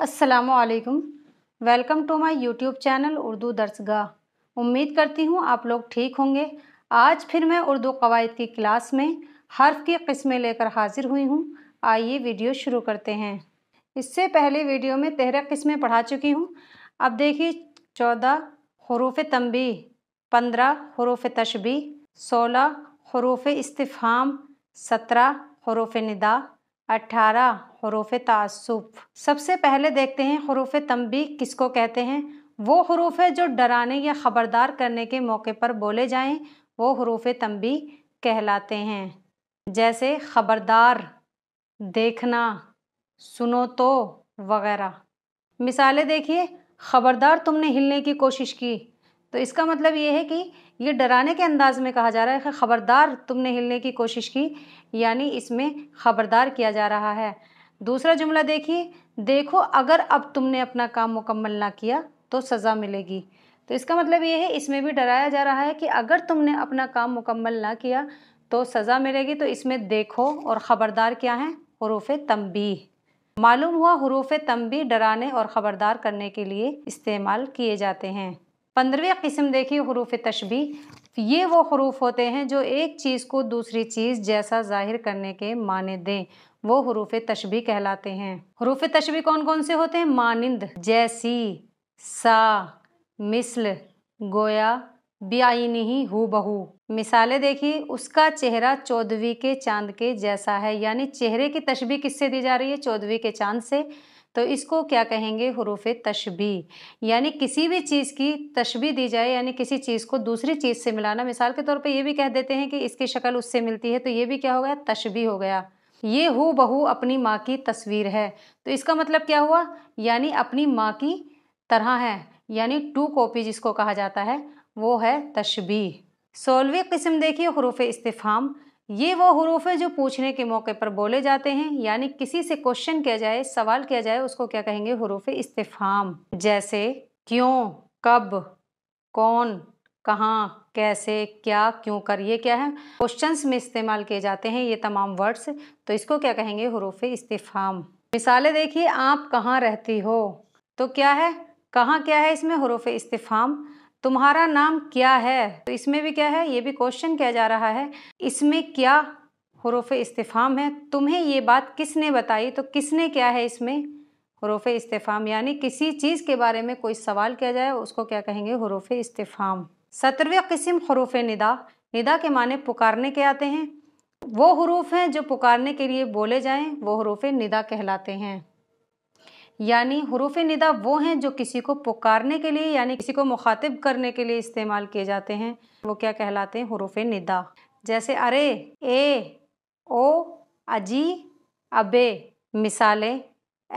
असलकम welcome to my YouTube channel Urdu Darsgah उम्मीद करती हूँ आप लोग ठीक होंगे आज फिर मैं उर्दू कवायद की क्लास में हर्फ की कस्में लेकर हाजिर हुई हूँ आइए वीडियो शुरू करते हैं इससे पहले वीडियो में तेरह किस्में पढ़ा चुकी हूँ अब देखिए चौदह हरूफ तम्बी पंद्रह हरूफ तशबी सोलह हरूफ इस्तफ़ाम सत्रह हरूफ निदा अट्ठारह हरूफ तसुफ़ सबसे पहले देखते हैं हरूफ तंबी किसको कहते हैं वो हरूफ है जो डराने या ख़बरदार करने के मौके पर बोले जाएं वो हरूफ तंबी कहलाते हैं जैसे ख़बरदार देखना सुनो तो वगैरह मिसालें देखिए ख़बरदार तुमने हिलने की कोशिश की तो इसका मतलब ये है कि ये डराने के अंदाज़ में कहा जा रहा है कि ख़बरदार तुमने हिलने की कोशिश की यानी इसमें ख़बरदार किया जा रहा है दूसरा जुमला देखिए देखो अगर अब तुमने अपना काम मुकम्मल ना किया तो सज़ा मिलेगी तो इसका मतलब ये है इसमें भी डराया जा रहा है कि अगर तुमने अपना काम मुकम्मल ना किया तो सज़ा मिलेगी तो इसमें देखो और ख़बरदार क्या हैं हरूफ तम्बी मालूम हुआ हरूफ तम्बी डराने और ख़बरदार करने के लिए इस्तेमाल किए जाते हैं पंद्रहवीं किस्म देखिए हरूफ तशबी ये वो हरूफ होते हैं जो एक चीज़ को दूसरी चीज़ जैसा जाहिर करने के माने दें वो हरूफ तशबी कहलाते हैं हरूफ तशबी कौन कौन से होते हैं मानंद जैसी सा मिसल गोया बेआईनी नहीं हु बहू मिसालें देखिए उसका चेहरा चौदहवीं के चांद के जैसा है यानी चेहरे की तशबी किससे दी जा रही है चौदहवीं के चांद से तो इसको क्या कहेंगे हरूफ तशबी यानी किसी भी चीज़ की तशबी दी जाए यानी किसी चीज़ को दूसरी चीज़ से मिलाना मिसाल के तौर पर यह भी कह देते हैं कि इसकी शक्ल उससे मिलती है तो ये भी क्या हो गया तशबी हो गया ये हो बहू अपनी माँ की तस्वीर है तो इसका मतलब क्या हुआ यानी अपनी माँ की तरह है यानी टू कॉपी जिसको कहा जाता है वो है तशबी सोलवी किस्म देखिए हरूफ इस्तेफ़ाम ये वो हरूफ है जो पूछने के मौके पर बोले जाते हैं यानी किसी से क्वेश्चन किया जाए सवाल किया जाए उसको क्या कहेंगे हरूफ इस्तेफाम जैसे क्यों कब कौन कहाँ कैसे क्या क्यों कर ये क्या है क्वेश्चंस में इस्तेमाल किए जाते हैं ये तमाम वर्ड्स तो इसको क्या कहेंगे हरूफ इस्तेफाम मिसालें देखिए आप कहाँ रहती हो तो क्या है कहाँ क्या है इसमें हरूफ इस्तेफाम तुम्हारा नाम क्या है तो इसमें भी क्या है ये भी क्वेश्चन किया जा रहा है इसमें क्या हरूफ इस्तेफ़ाम है तुम्हें ये बात किसने बताई तो किसने क्या है इसमें हरूफ इस्तेफ़ाम यानी किसी चीज़ के बारे में कोई सवाल किया जाए उसको क्या कहेंगे हरूफ इस्तेफ़ाम सत्रवें किस्म हरूफ निदा निदा के माने पुकारने के आते हैं वो हरूफ हैं जो पुकारने के लिए बोले जाएं वो हरूफ निदा कहलाते हैं यानी हरूफ निदा वो हैं जो किसी को पुकारने के लिए यानी किसी को मुखातिब करने के लिए इस्तेमाल किए जाते हैं वो क्या कहलाते हैं हरूफ निदा जैसे अरे ए ओ अजी अबे मिसालें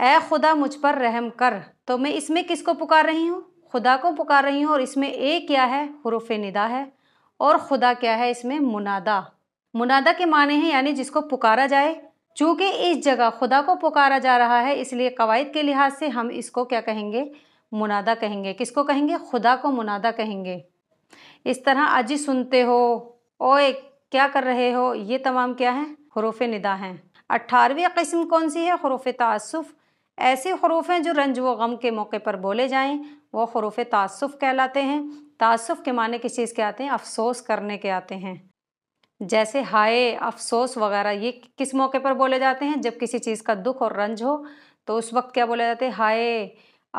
ए खुदा मुझ पर रहम कर तो मैं इसमें किसको पुकार रही हूँ खुदा को पुकार रही हूँ और इसमें ए क्या है हरूफ निदा है और ख़ुदा क्या है इसमें मुनादा मुनादा के माने हैं यानी जिसको पुकारा जाए चूँकि इस जगह खुदा को पुकारा जा रहा है इसलिए कवायद के लिहाज से हम इसको क्या कहेंगे मुनादा कहेंगे किसको कहेंगे खुदा को मुनादा कहेंगे इस तरह अजी सुनते हो ओए क्या कर रहे हो ये तमाम क्या हैं हरूफ निदा हैं अट्ठारहवीं कस्म कौन सी है हरूफ तसफ़ ऐसे हरूफ हैं जो रंज व गम के मौके पर बोले जाएं वो हरूफ तसफ़ कहलाते हैं तसफ़ के माने किस चीज़ के आते हैं अफसोस करने के आते हैं जैसे हाय अफसोस वगैरह ये किस मौके पर बोले जाते हैं जब किसी चीज़ का दुख और रंज हो तो उस वक्त क्या बोले जाते हैं हाय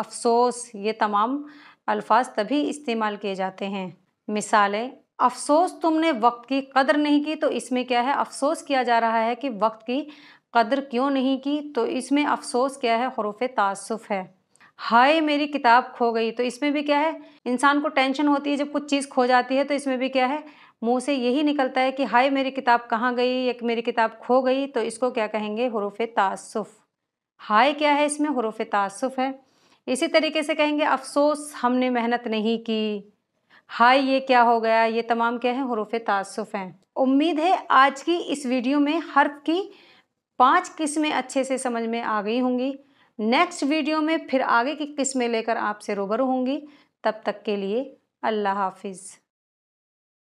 अफसोस ये तमाम अल्फाज तभी इस्तेमाल किए जाते हैं मिसालें अफसोस तुमने वक्त की कदर नहीं की तो इसमें क्या है अफसोस किया जा रहा है कि वक्त की कदर क्यों नहीं की तो इसमें अफसोस क्या है हरूफ तसफ़ है हाय मेरी किताब खो गई तो इसमें भी क्या है इंसान को टेंशन होती है जब कुछ चीज़ खो जाती है तो इसमें भी क्या है मुंह से यही निकलता है कि हाय मेरी किताब कहाँ गई या मेरी किताब खो गई तो इसको क्या कहेंगे हरूफ तासुफ़ हाय क्या है इसमें हरूफ तासुफ़ है इसी तरीके से कहेंगे अफसोस हमने मेहनत नहीं की हाय ये क्या हो गया ये तमाम क्या है हरूफ तासुफ़ हैं उम्मीद है आज की इस वीडियो में हर्फ की पांच किस्में अच्छे से समझ में आ गई होंगी नेक्स्ट वीडियो में फिर आगे की किस्में लेकर आपसे रूबरू होंगी तब तक के लिए अल्लाह हाफिज़